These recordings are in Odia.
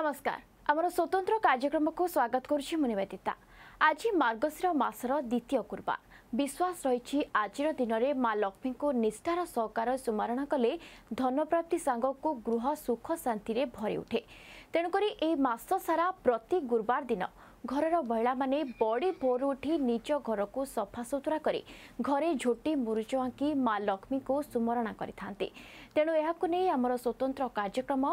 ନମସ୍କାର ଆମର ସ୍ୱତନ୍ତ୍ର କାର୍ଯ୍ୟକ୍ରମକୁ ସ୍ୱାଗତ କରୁଛି ମୁଁ ନିବେଦିତା ଆଜି ମାର୍ଗଶିର ମାସର ଦ୍ୱିତୀୟ କୁର୍ବା ବିଶ୍ୱାସ ରହିଛି ଆଜିର ଦିନରେ ମା ଲକ୍ଷ୍ମୀଙ୍କୁ ନିଷ୍ଠାର ସହକାର ସ୍ମରଣ କଲେ ଧନପ୍ରାପ୍ତି ସାଙ୍ଗକୁ ଗୃହ ସୁଖ ଶାନ୍ତିରେ ଭରି ଉଠେ ତେଣୁକରି ଏହି ମାସ ସାରା ପ୍ରତି ଗୁରୁବାର ଦିନ ଘରର ମହିଳାମାନେ ବଡ଼ି ଭୋରୁ ଉଠି ନିଜ ଘରକୁ ସଫାସୁତୁରା କରି ଘରେ ଝୋଟି ମୁରୁଚ ଆଙ୍କି ମା ଲକ୍ଷ୍ମୀଙ୍କୁ ସ୍ମରଣ କରିଥାନ୍ତି ତେଣୁ ଏହାକୁ ନେଇ ଆମର ସ୍ୱତନ୍ତ୍ର କାର୍ଯ୍ୟକ୍ରମ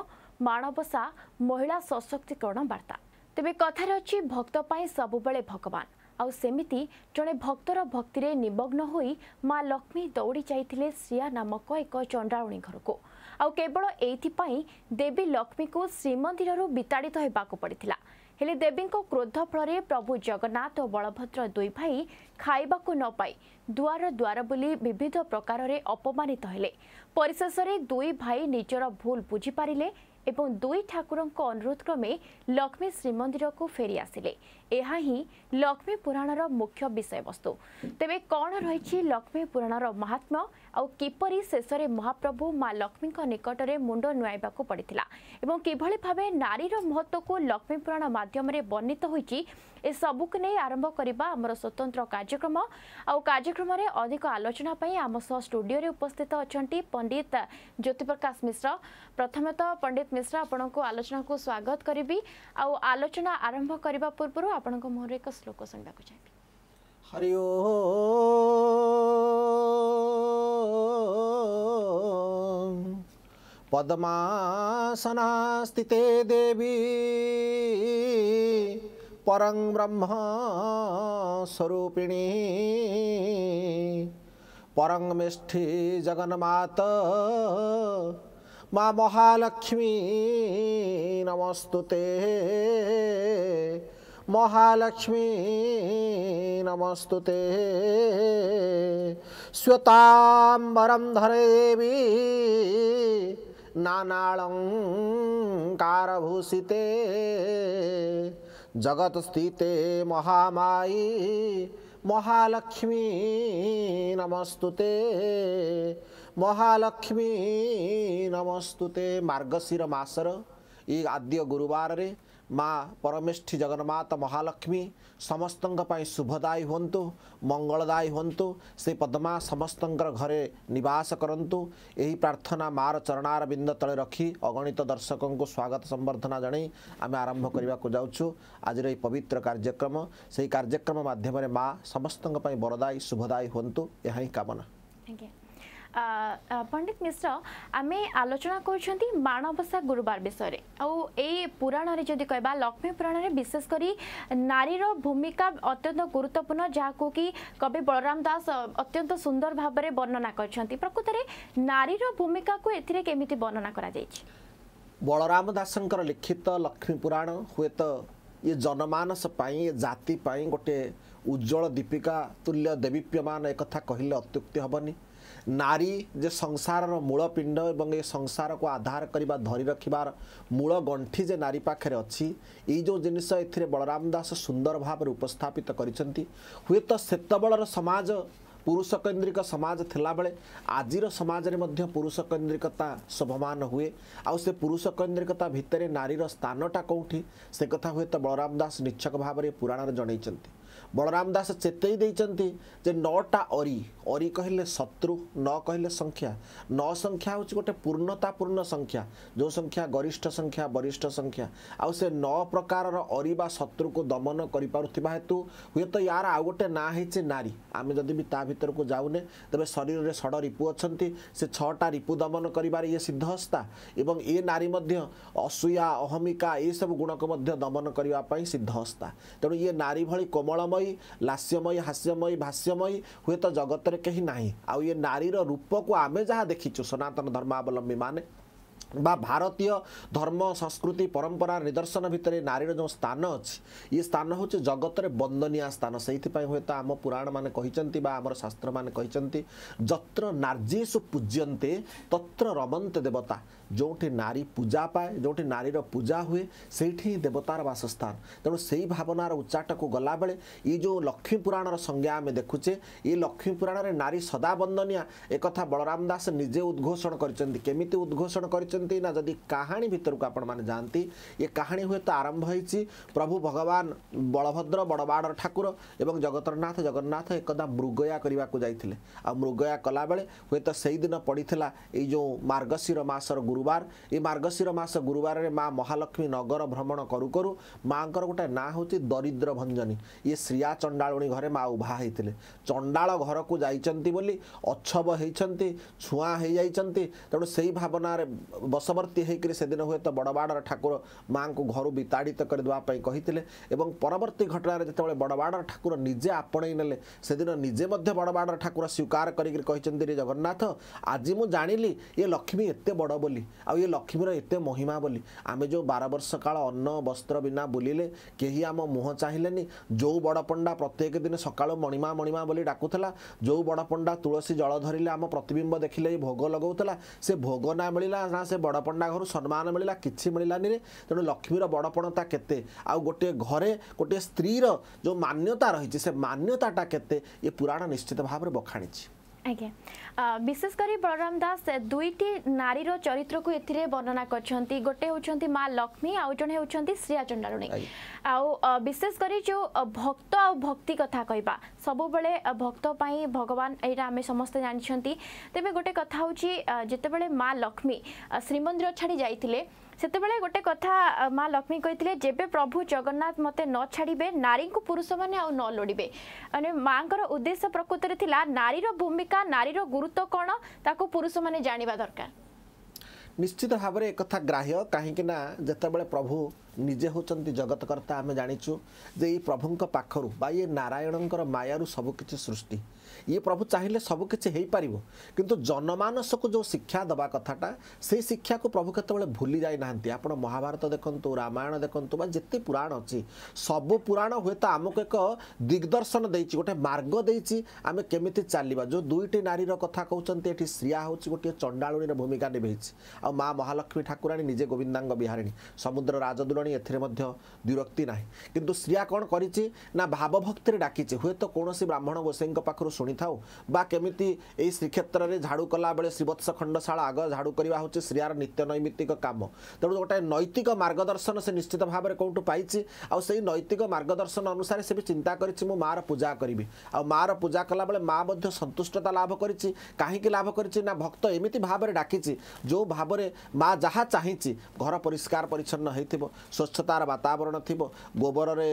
ମାଣବସା ମହିଳା ସଶକ୍ତିକରଣ ବାର୍ତ୍ତା ତେବେ କଥାରେ ଅଛି ଭକ୍ତ ପାଇଁ ସବୁବେଳେ ଭଗବାନ ଆଉ ସେମିତି ଜଣେ ଭକ୍ତର ଭକ୍ତିରେ ନିମଗ୍ନ ହୋଇ ମା ଲକ୍ଷ୍ମୀ ଦୌଡ଼ି ଯାଇଥିଲେ ଶ୍ରିୟା ନାମକ ଏକ ଚଣ୍ଡାଳଣୀ ଘରକୁ ଆଉ କେବଳ ଏଇଥିପାଇଁ ଦେବୀ ଲକ୍ଷ୍ମୀଙ୍କୁ ଶ୍ରୀମନ୍ଦିରରୁ ବିତାଡ଼ିତ ହେବାକୁ ପଡ଼ିଥିଲା ହେଲେ ଦେବୀଙ୍କ କ୍ରୋଧ ଫଳରେ ପ୍ରଭୁ ଜଗନ୍ନାଥ ଓ ବଳଭଦ୍ର ଦୁଇ ଭାଇ ଖାଇବାକୁ ନ ପାଇ ଦୁଆର ଦ୍ୱାର ବୁଲି ବିବିଧ ପ୍ରକାରରେ ଅପମାନିତ ହେଲେ ପରିଶେଷରେ ଦୁଇ ଭାଇ ନିଜର ଭୁଲ ବୁଝିପାରିଲେ ଏବଂ ଦୁଇ ଠାକୁରଙ୍କ ଅନୁରୋଧ କ୍ରମେ ଲକ୍ଷ୍ମୀ ଶ୍ରୀମନ୍ଦିରକୁ ଫେରି ଆସିଲେ ଏହା ହିଁ ଲକ୍ଷ୍ମୀ ପୁରାଣର ମୁଖ୍ୟ ବିଷୟବସ୍ତୁ ତେବେ କ'ଣ ରହିଛି ଲକ୍ଷ୍ମୀ ପୁରାଣର ମହାତ୍ମ୍ୟ ଆଉ କିପରି ଶେଷରେ ମହାପ୍ରଭୁ ମା ଲକ୍ଷ୍ମୀଙ୍କ ନିକଟରେ ମୁଣ୍ଡ ନୁଆଇବାକୁ ପଡ଼ିଥିଲା ଏବଂ କିଭଳି ଭାବେ ନାରୀର ମହତ୍ତ୍ୱକୁ ଲକ୍ଷ୍ମୀ ପୁରାଣ ମାଧ୍ୟମରେ ବର୍ଣ୍ଣିତ ହୋଇଛି ଏସବୁକୁ ନେଇ ଆରମ୍ଭ କରିବା ଆମର ସ୍ୱତନ୍ତ୍ର କାର୍ଯ୍ୟକ୍ରମ ଆଉ କାର୍ଯ୍ୟକ୍ରମରେ ଅଧିକ ଆଲୋଚନା ପାଇଁ ଆମ ସହ ଷ୍ଟୁଡ଼ିଓରେ ଉପସ୍ଥିତ ଅଛନ୍ତି ପଣ୍ଡିତ ଜ୍ୟୋତିପ୍ରକାଶ ମିଶ୍ର ପ୍ରଥମତଃ ପଣ୍ଡିତ ମିଶ୍ର ଆପଣଙ୍କୁ ଆଲୋଚନାକୁ ସ୍ୱାଗତ କରିବି ଆଉ ଆଲୋଚନା ଆରମ୍ଭ କରିବା ପୂର୍ବରୁ ଆପଣଙ୍କ ମୁହଁରୁ ଏକ ଶ୍ଲୋକ ଶୁଣିବାକୁ ଚାହିଁବି ହରି ଓ पद्मासनास्थिते देवी परं ब्रह्म स्वरूपिणी परं मिष्ठी जगन्मात माँ महालक्ष्मी नमस्तु ते महालक्ष्मी नमस्तु ते स्वताम्बरं धरेवी नानालङ्कारभूषिते जगत्स्थिते महामायी महालक्ष्मी नमस्तु ते महालक्ष्मी नमस्तु ते मार्गशिर मासर ଏଇ ଆଦ୍ୟ ଗୁରୁବାରରେ ମା ପରମେଷ୍ଠୀ ଜଗନ୍ନାଥ ମହାଲକ୍ଷ୍ମୀ ସମସ୍ତଙ୍କ ପାଇଁ ଶୁଭଦାୟୀ ହୁଅନ୍ତୁ ମଙ୍ଗଳଦାୟୀ ହୁଅନ୍ତୁ ସେ ପଦ୍ମା ସମସ୍ତଙ୍କର ଘରେ ନିବାସ କରନ୍ତୁ ଏହି ପ୍ରାର୍ଥନା ମା'ର ଚରଣାର ବିନ୍ଦ ତଳେ ରଖି ଅଗଣିତ ଦର୍ଶକଙ୍କୁ ସ୍ୱାଗତ ସମ୍ବର୍ଦ୍ଧନା ଜଣାଇ ଆମେ ଆରମ୍ଭ କରିବାକୁ ଯାଉଛୁ ଆଜିର ଏହି ପବିତ୍ର କାର୍ଯ୍ୟକ୍ରମ ସେହି କାର୍ଯ୍ୟକ୍ରମ ମାଧ୍ୟମରେ ମା ସମସ୍ତଙ୍କ ପାଇଁ ବରଦାୟୀ ଶୁଭଦାୟୀ ହୁଅନ୍ତୁ ଏହା ହିଁ କାମନା ପଣ୍ଡିତ ମିଶ୍ର ଆମେ ଆଲୋଚନା କରୁଛନ୍ତି ମାଣବସା ଗୁରୁବାର ବିଷୟରେ ଆଉ ଏଇ ପୁରାଣରେ ଯଦି କହିବା ଲକ୍ଷ୍ମୀ ପୁରାଣରେ ବିଶେଷ କରି ନାରୀର ଭୂମିକା ଅତ୍ୟନ୍ତ ଗୁରୁତ୍ୱପୂର୍ଣ୍ଣ ଯାହାକୁ କି କବି ବଳରାମ ଦାସ ଅତ୍ୟନ୍ତ ସୁନ୍ଦର ଭାବରେ ବର୍ଣ୍ଣନା କରିଛନ୍ତି ପ୍ରକୃତରେ ନାରୀର ଭୂମିକାକୁ ଏଥିରେ କେମିତି ବର୍ଣ୍ଣନା କରାଯାଇଛି ବଳରାମ ଦାସଙ୍କର ଲିଖିତ ଲକ୍ଷ୍ମୀ ପୁରାଣ ହୁଏତ ଏ ଜନମାନସ ପାଇଁ ଏ ଜାତି ପାଇଁ ଗୋଟିଏ ଉଜ୍ଜଳ ଦୀପିକା ତୁଲ୍ୟ ଦେବୀପ୍ୟମାନ ଏକଥା କହିଲେ ଅତ୍ୟୁକ୍ତି ହେବନି ନାରୀ ଯେ ସଂସାରର ମୂଳପିଣ୍ଡ ଏବଂ ଏ ସଂସାରକୁ ଆଧାର କରିବା ଧରି ରଖିବାର ମୂଳ ଗଣ୍ଠି ଯେ ନାରୀ ପାଖରେ ଅଛି ଏଇ ଯେଉଁ ଜିନିଷ ଏଥିରେ ବଳରାମ ଦାସ ସୁନ୍ଦର ଭାବରେ ଉପସ୍ଥାପିତ କରିଛନ୍ତି ହୁଏତ ସେତେବେଳର ସମାଜ ପୁରୁଷ କୈନ୍ଦ୍ରିକ ସମାଜ ଥିଲାବେଳେ ଆଜିର ସମାଜରେ ମଧ୍ୟ ପୁରୁଷ କୈନ୍ଦ୍ରିକତା ଶୋଭମାନ ହୁଏ ଆଉ ସେ ପୁରୁଷ କୈନ୍ଦ୍ରିକତା ଭିତରେ ନାରୀର ସ୍ଥାନଟା କେଉଁଠି ସେ କଥା ହୁଏତ ବଳରାମ ଦାସ ନିଚ୍ଛକ ଭାବରେ ପୁରାଣରେ ଜଣାଇଛନ୍ତି ବଳରାମ ଦାସ ଚେତେଇ ଦେଇଛନ୍ତି ଯେ ନଅଟା ଅରି ଅରି କହିଲେ ଶତ୍ରୁ ନ କହିଲେ ସଂଖ୍ୟା ନଅ ସଂଖ୍ୟା ହେଉଛି ଗୋଟେ ପୂର୍ଣ୍ଣତାପୂର୍ଣ୍ଣ ସଂଖ୍ୟା ଯେଉଁ ସଂଖ୍ୟା ଗରିଷ୍ଠ ସଂଖ୍ୟା ବରିଷ୍ଠ ସଂଖ୍ୟା ଆଉ ସେ ନଅ ପ୍ରକାରର ଅରି ବା ଶତ୍ରୁକୁ ଦମନ କରିପାରୁଥିବା ହେତୁ ହୁଏତ ୟାର ଆଉ ଗୋଟେ ନାଁ ହେଇଛି ନାରୀ ଆମେ ଯଦି ବି ତା ଭିତରକୁ ଯାଉନେ ତେବେ ଶରୀରରେ ଷଡ଼ ରିପୁ ଅଛନ୍ତି ସେ ଛଅଟା ରିପୁ ଦମନ କରିବାରେ ଇଏ ସିଦ୍ଧହସ୍ତା ଏବଂ ଏ ନାରୀ ମଧ୍ୟ ଅସୂୟା ଅହମିକା ଏସବୁ ଗୁଣକୁ ମଧ୍ୟ ଦମନ କରିବା ପାଇଁ ସିଦ୍ଧହସ୍ତା ତେଣୁ ଇଏ ନାରୀ ଭଳି କୋମଳମୟୀ ଦୁଃଖମୟୀ ଲାସ୍ୟମୟୀ ହାସ୍ୟମୟୀ ଭାଷ୍ୟମୟୀ ହୁଏତ ଜଗତରେ କେହି ନାହିଁ ଆଉ ଏ ନାରୀର ରୂପକୁ ଆମେ ଯାହା ଦେଖିଛୁ ସନାତନ ଧର୍ମାବଲମ୍ବୀ ମାନେ বা ভারতীয় ধর্ম সংস্কৃতি পরম্পরা নিদর্শন ভিতরে নারীর যে স্থান অছি ই স্থান হচ্ছে জগতের বন্দনীয় স্থান সেইপাই হয়তো আম পুরাণ মানে কিন্তু বা আমার শাস্ত্র মানে কিন্তু যত্র নার্যেসু পূজ্যন্তে তত্র রমন্তে দেবতা ଯେଉଁଠି ନାରୀ ପୂଜା ପାଏ ଯେଉଁଠି ନାରୀର ପୂଜା ହୁଏ ସେଇଠି ହିଁ ଦେବତାର ବାସସ୍ଥାନ ତେଣୁ ସେଇ ଭାବନାର ଉଚ୍ଚାଟକୁ ଗଲାବେଳେ ଏଇ ଯେଉଁ ଲକ୍ଷ୍ମୀ ପୁରାଣର ସଂଜ୍ଞା ଆମେ ଦେଖୁଛେ ଏ ଲକ୍ଷ୍ମୀ ପୁରାଣରେ ନାରୀ ସଦାବନ୍ଦନିଆ ଏକଥା ବଳରାମ ଦାସ ନିଜେ ଉଦ୍ଘୋଷଣ କରିଛନ୍ତି କେମିତି ଉଦ୍ଘୋଷଣ କରିଛନ୍ତି कहा भिरको आप जा ए हुए त आरम्भी प्रभु भगवान बलभद्र बडबाड ठाकुर जगतरनाथ जगन्नाथ एकदम आ मृगया कलाबे हैदिन पढिलाउँ मर्गशिर मास गुरुवार ए मर्गशिर मास गुरवारले महालक्ष्मी नगर भ्रमण ना माउँछ दरिद्र भंजनी इ श्रिया चण्डाणी घर माइन चण्डाल घरको जाइन अछव है छुवा त वशवर्ती हैक है त बडबाडर ठाकुरमा घर विताडित गरिदेवावर्ती घटेर जति बडबाड ठाकुर निजे आपणले दिन निजे बडबाडर ठाकुर स्वीकार रे जगन्नाथ आज म जाँली ये लक्ष्मी एते बड बोली आउँ ये र एते महिमा बोली आमे जो बार वर्ष काल अन्न वस्त्र बिना बुलि केही आम मुह चाहिँले जो बडपडा प्रत्येक दिन सकालु मणिमा मणिमा बोली डाकुला जो बडपडा तुलसी जल धरे आम प्रतिबिंब देखि भोग से भोग ना मिला ସେ ବଡ଼ପଣ୍ଡା ଘରୁ ସମ୍ମାନ ମିଳିଲା କିଛି ମିଳିଲାନିରେ ତେଣୁ ଲକ୍ଷ୍ମୀର ବଡ଼ପଣତା କେତେ ଆଉ ଗୋଟିଏ ଘରେ ଗୋଟିଏ ସ୍ତ୍ରୀର ଯେଉଁ ମାନ୍ୟତା ରହିଛି ସେ ମାନ୍ୟତାଟା କେତେ ଏ ପୁରାଣ ନିଶ୍ଚିତ ଭାବରେ ବଖାଣିଛି अँ विशेषकरी बलरम दास दुईटी नारी र को एउटा वर्णना होछंती मां लक्ष्मी आउ विशेषकरी जो भक्त आउ भक्ति कथा कले भक्तप भगवान् एटा समस्तै जाँनि तपाईँ मां लक्ष्मी श्रीमन्दिर छाडी जाईतिले ସେତେବେଳେ ଗୋଟେ କଥା ମା ଲକ୍ଷ୍ମୀ କହିଥିଲେ ଯେବେ ପ୍ରଭୁ ଜଗନ୍ନାଥ ମୋତେ ନ ଛାଡ଼ିବେ ନାରୀଙ୍କୁ ପୁରୁଷମାନେ ଆଉ ନ ଲୋଡ଼ିବେ ମାନେ ମାଙ୍କର ଉଦ୍ଦେଶ୍ୟ ପ୍ରକୃତରେ ଥିଲା ନାରୀର ଭୂମିକା ନାରୀର ଗୁରୁତ୍ୱ କ'ଣ ତାକୁ ପୁରୁଷମାନେ ଜାଣିବା ଦରକାର ନିଶ୍ଚିତ ଭାବରେ ଏକଥା ଗ୍ରାହ୍ୟ କାହିଁକିନା ଯେତେବେଳେ ପ୍ରଭୁ ନିଜେ ହେଉଛନ୍ତି ଜଗତକର୍ତ୍ତା ଆମେ ଜାଣିଛୁ ଯେ ଏଇ ପ୍ରଭୁଙ୍କ ପାଖରୁ ବା ଇଏ ନାରାୟଣଙ୍କର ମାୟାରୁ ସବୁକିଛି ସୃଷ୍ଟି ଇଏ ପ୍ରଭୁ ଚାହିଁଲେ ସବୁକିଛି ହେଇପାରିବ କିନ୍ତୁ ଜନମାନସକୁ ଯେଉଁ ଶିକ୍ଷା ଦେବା କଥାଟା ସେଇ ଶିକ୍ଷାକୁ ପ୍ରଭୁ କେତେବେଳେ ଭୁଲି ଯାଇନାହାନ୍ତି ଆପଣ ମହାଭାରତ ଦେଖନ୍ତୁ ରାମାୟଣ ଦେଖନ୍ତୁ ବା ଯେତେ ପୁରାଣ ଅଛି ସବୁ ପୁରାଣ ହୁଏତ ଆମକୁ ଏକ ଦିଗ୍ଦର୍ଶନ ଦେଇଛି ଗୋଟେ ମାର୍ଗ ଦେଇଛି ଆମେ କେମିତି ଚାଲିବା ଯେଉଁ ଦୁଇଟି ନାରୀର କଥା କହୁଛନ୍ତି ଏଠି ଶ୍ରୀୟା ହେଉଛି ଗୋଟିଏ ଚଣ୍ଡାଳୁଣୀର ଭୂମିକା ନିଭେଇଛି ଆଉ ମା ମହାଲକ୍ଷ୍ମୀ ଠାକୁରାଣୀ ନିଜେ ଗୋବିନ୍ଦାଙ୍ଗ ବିହାରିଣୀ ସମୁଦ୍ର ରାଜଦୁଲଣୀ ଏଥିରେ ମଧ୍ୟ ଦ୍ୱିରକ୍ତି ନାହିଁ କିନ୍ତୁ ଶ୍ରୀୟା କ'ଣ କରିଛି ନା ଭାବଭକ୍ତିରେ ଡାକିଛି ହୁଏତ କୌଣସି ବ୍ରାହ୍ମଣ ଗୋସାଇଙ୍କ ପାଖରୁ ଶୁଣିଥାଉ ବା କେମିତି ଏଇ ଶ୍ରୀକ୍ଷେତ୍ରରେ ଝାଡ଼ୁ କଲାବେଳେ ଶ୍ରୀବତ୍ସ ଖଣ୍ଡଶାଳ ଆଗ ଝାଡ଼ୁ କରିବା ହେଉଛି ଶ୍ରୀଆର ନିତ୍ୟ ନୈମିତ୍ତିକ କାମ ତେଣୁ ଗୋଟେ ନୈତିକ ମାର୍ଗଦର୍ଶନ ସେ ନିଶ୍ଚିତ ଭାବରେ କେଉଁଠୁ ପାଇଛି ଆଉ ସେଇ ନୈତିକ ମାର୍ଗଦର୍ଶନ ଅନୁସାରେ ସେ ବି ଚିନ୍ତା କରିଛି ମୁଁ ମାଆର ପୂଜା କରିବି ଆଉ ମାଆର ପୂଜା କଲାବେଳେ ମା' ମଧ୍ୟ ସନ୍ତୁଷ୍ଟତା ଲାଭ କରିଛି କାହିଁକି ଲାଭ କରିଛି ନା ଭକ୍ତ ଏମିତି ଭାବରେ ଡାକିଛି ଯେଉଁ ଭାବରେ ମା' ଯାହା ଚାହିଁଛି ଘର ପରିଷ୍କାର ପରିଚ୍ଛନ୍ନ ହୋଇଥିବ ସ୍ୱଚ୍ଛତାର ବାତାବରଣ ଥିବ ଗୋବରରେ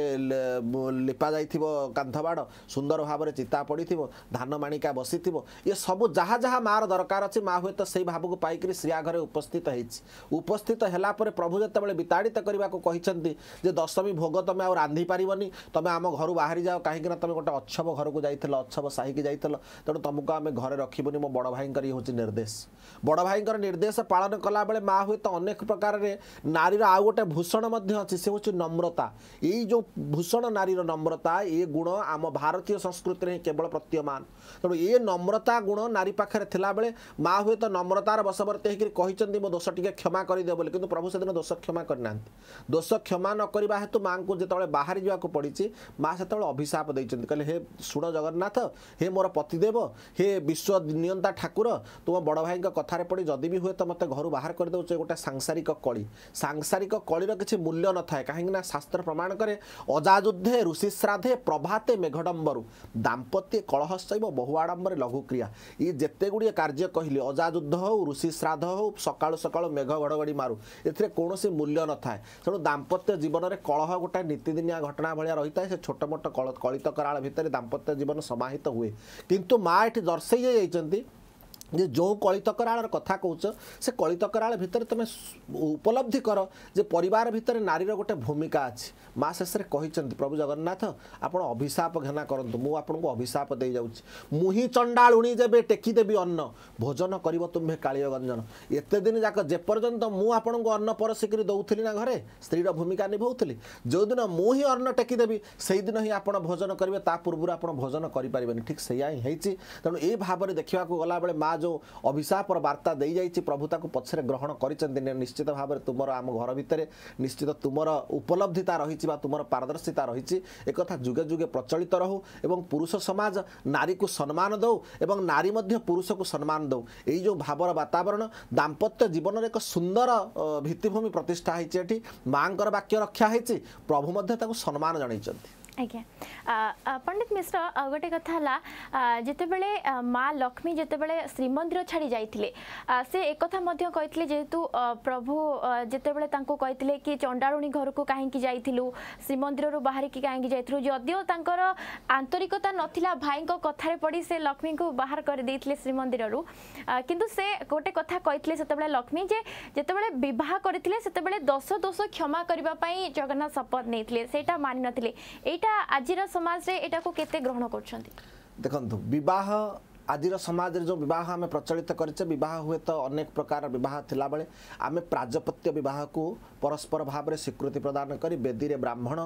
ଲିପା ଯାଇଥିବ କାନ୍ଧବାଡ଼ ସୁନ୍ଦର ଭାବରେ ଚିତା ପଡ଼ିଥିବ ଧାନ ମାଣିକା ବସିଥିବ ଏ ସବୁ ଯାହା ଯାହା ମାଆର ଦରକାର ଅଛି ମା ହୁଏତ ସେଇ ଭାବକୁ ପାଇକରି ଶ୍ରୀଆ ଘରେ ଉପସ୍ଥିତ ହେଇଛି ଉପସ୍ଥିତ ହେଲା ପରେ ପ୍ରଭୁ ଯେତେବେଳେ ବିତାଡ଼ିତ କରିବାକୁ କହିଛନ୍ତି ଯେ ଦଶମୀ ଭୋଗ ତମେ ଆଉ ରାନ୍ଧି ପାରିବନି ତମେ ଆମ ଘରୁ ବାହାରି ଯାଅ କାହିଁକିନା ତମେ ଗୋଟେ ଅଛବ ଘରକୁ ଯାଇଥିଲ ଅଛବ ସାହିକି ଯାଇଥିଲ ତେଣୁ ତମକୁ ଆମେ ଘରେ ରଖିବୁନି ମୋ ବଡ଼ ଭାଇଙ୍କର ଇଏ ହେଉଛି ନିର୍ଦ୍ଦେଶ ବଡ଼ ଭାଇଙ୍କର ନିର୍ଦ୍ଦେଶ ପାଳନ କଲାବେଳେ ମା ହୁଏତ ଅନେକ ପ୍ରକାରରେ ନାରୀର ଆଉ ଗୋଟେ ଭୂଷଣ ମଧ୍ୟ ଅଛି ସେ ହେଉଛି ନମ୍ରତା ଏଇ ଯେଉଁ ଭୂଷଣ ନାରୀର ନମ୍ରତା ଏ ଗୁଣ ଆମ ଭାରତୀୟ ସଂସ୍କୃତିରେ ହିଁ କେବଳ ପ୍ରତ୍ୟୟ ବିଦ୍ୟମାନ ତେଣୁ ଏ ନମ୍ରତା ଗୁଣ ନାରୀ ପାଖରେ ଥିଲାବେଳେ ମା ହୁଏତ ନମ୍ରତାର ବଶବର୍ତ୍ତୀ ହେଇକରି କହିଛନ୍ତି ମୋ ଦୋଷ ଟିକେ କ୍ଷମା କରିଦେବ ବୋଲି କିନ୍ତୁ ପ୍ରଭୁ ସେଦିନ ଦୋଷ କ୍ଷମା କରିନାହାନ୍ତି ଦୋଷ କ୍ଷମା ନ କରିବା ହେତୁ ମାଆଙ୍କୁ ଯେତେବେଳେ ବାହାରି ଯିବାକୁ ପଡ଼ିଛି ମା ସେତେବେଳେ ଅଭିଶାପ ଦେଇଛନ୍ତି କହିଲେ ହେ ଶୁଣ ଜଗନ୍ନାଥ ହେ ମୋର ପତିଦେବ ହେ ବିଶ୍ୱ ନିୟନ୍ତା ଠାକୁର ତୁମ ବଡ଼ ଭାଇଙ୍କ କଥାରେ ପଡ଼ି ଯଦି ବି ହୁଏତ ମୋତେ ଘରୁ ବାହାର କରିଦେଉଛ ଗୋଟେ ସାଂସାରିକ କଳି ସାଂସାରିକ କଳିର କିଛି ମୂଲ୍ୟ ନଥାଏ କାହିଁକିନା ଶାସ୍ତ୍ର ପ୍ରମାଣ କରେ ଅଜାଯୁଦ୍ଧେ ଋଷିଶ୍ରାଦ୍ଧେ ପ୍ରଭାତେ ମେଘଡ଼ମ୍ବରୁ ଦାମ୍ପତ୍ୟ କଳହ ସହଶୈବ ବହୁ ଆଡ଼ମ୍ବରେ ଲଘୁକ୍ରିୟା ଏ ଯେତେ ଗୁଡ଼ିଏ କାର୍ଯ୍ୟ କହିଲେ ଅଜାଯୁଦ୍ଧ ହେଉ ଋଷି ଶ୍ରାଦ୍ଧ ହେଉ ସକାଳୁ ସକାଳୁ ମେଘ ଘଡ଼ଘଡ଼ି ମାରୁ ଏଥିରେ କୌଣସି ମୂଲ୍ୟ ନଥାଏ ତେଣୁ ଦାମ୍ପତ୍ୟ ଜୀବନରେ କଳହ ଗୋଟାଏ ନୀତିଦିନିଆ ଘଟଣା ଭଳିଆ ରହିଥାଏ ସେ ଛୋଟ ମୋଟ କଳିତ କରାଳ ଭିତରେ ଦାମ୍ପତ୍ୟ ଜୀବନ ସମାହିତ ହୁଏ କିନ୍ତୁ ମା ଏଠି ଦର୍ଶାଇ ଯାଇଛନ୍ତି যে ଯେଉଁ କଳିତ କରାଳର କଥା କହୁଛ ସେ କଳିତ କରାଳ ଭିତରେ ତୁମେ ଉପଲବ୍ଧି କର ଯେ ପରିବାର ଭିତରେ ନାରୀର ଗୋଟେ ଭୂମିକା ଅଛି ମା ଶେଷରେ କହିଛନ୍ତି ପ୍ରଭୁ ଜଗନ୍ନାଥ ଆପଣ ଅଭିଶାପ ଘେନା କରନ୍ତୁ ମୁଁ ଆପଣଙ୍କୁ ଅଭିଶାପ ଦେଇଯାଉଛି ମୁହିଁ ଚଣ୍ଡାଳୁଣି ଯେବେ ଟେକିଦେବି ଅନ୍ନ ଭୋଜନ କରିବ ତୁମ୍ଭେ କାଳିୟ ଗଞ୍ଜନ ଏତେ ଦିନ ଯାକ ଯେପର୍ଯ୍ୟନ୍ତ ମୁଁ ଆପଣଙ୍କୁ ଅନ୍ନ ପରସିକିରି ଦେଉଥିଲି ନା ଘରେ ସ୍ତ୍ରୀର ଭୂମିକା ନିଭାଉଥିଲି ଯେଉଁଦିନ ମୁଁ ହିଁ ଅନ୍ନ ଟେକିଦେବି ସେଇଦିନ ହିଁ ଆପଣ ଭୋଜନ କରିବେ ତା ପୂର୍ବରୁ ଆପଣ ଭୋଜନ କରିପାରିବେନି ଠିକ୍ ସେଇଆ ହିଁ ହେଇଛି ତେଣୁ ଏଇ ଭାବରେ ଦେଖିବାକୁ ଗଲାବେଳେ ମା ଯେଉଁ ଅଭିଶାପର ବାର୍ତ୍ତା ଦେଇଯାଇଛି ପ୍ରଭୁ ତାକୁ ପଛରେ ଗ୍ରହଣ କରିଛନ୍ତି ନିଶ୍ଚିତ ଭାବରେ ତୁମର ଆମ ଘର ଭିତରେ ନିଶ୍ଚିତ ତୁମର ଉପଲବ୍ଧିତା ରହିଛି ବା ତୁମର ପାରଦର୍ଶିତା ରହିଛି ଏକଥା ଯୁଗେ ଯୁଗେ ପ୍ରଚଳିତ ରହୁ ଏବଂ ପୁରୁଷ ସମାଜ ନାରୀକୁ ସମ୍ମାନ ଦେଉ ଏବଂ ନାରୀ ମଧ୍ୟ ପୁରୁଷକୁ ସମ୍ମାନ ଦେଉ ଏଇ ଯେଉଁ ଭାବର ବାତାବରଣ ଦାମ୍ପତ୍ୟ ଜୀବନରେ ଏକ ସୁନ୍ଦର ଭିତ୍ତିଭୂମି ପ୍ରତିଷ୍ଠା ହେଇଛି ଏଠି ମାଆଙ୍କର ବାକ୍ୟ ରକ୍ଷା ହେଇଛି ପ୍ରଭୁ ମଧ୍ୟ ତାକୁ ସମ୍ମାନ ଜଣାଇଛନ୍ତି आज्ञा पंडित मिश्र गोटे कथा है जिते बड़े माँ लक्ष्मी जितेबले श्रीमंदिर छाड़ी जाते से एक जेहेतु प्रभु जितेबले कही कि चंडाणी घर को कहीं जाइलु श्रीमंदिर बाहर की कहीं जाइलु जदिता आंतरिकता नाला भाई कथार पड़ से लक्ष्मी को बाहर करदे श्रीमंदिर कितु गोटे कथा कही लक्ष्मी जे जितेबले बहुत करते दस दोष क्षमा करने जगन्नाथ शपथ नहीं मानि ना আপনারা আজির সমাজে এটাকে কেতে গ্রহণ করছেন দেখুন বিবাহ ଆଜିର ସମାଜରେ ଯେଉଁ ବିବାହ ଆମେ ପ୍ରଚଳିତ କରିଛେ ବିବାହ ହୁଏତ ଅନେକ ପ୍ରକାର ବିବାହ ଥିଲାବେଳେ ଆମେ ପ୍ରାଜପତ୍ୟ ବିବାହକୁ ପରସ୍ପର ଭାବରେ ସ୍ୱୀକୃତି ପ୍ରଦାନ କରି ବେଦୀରେ ବ୍ରାହ୍ମଣ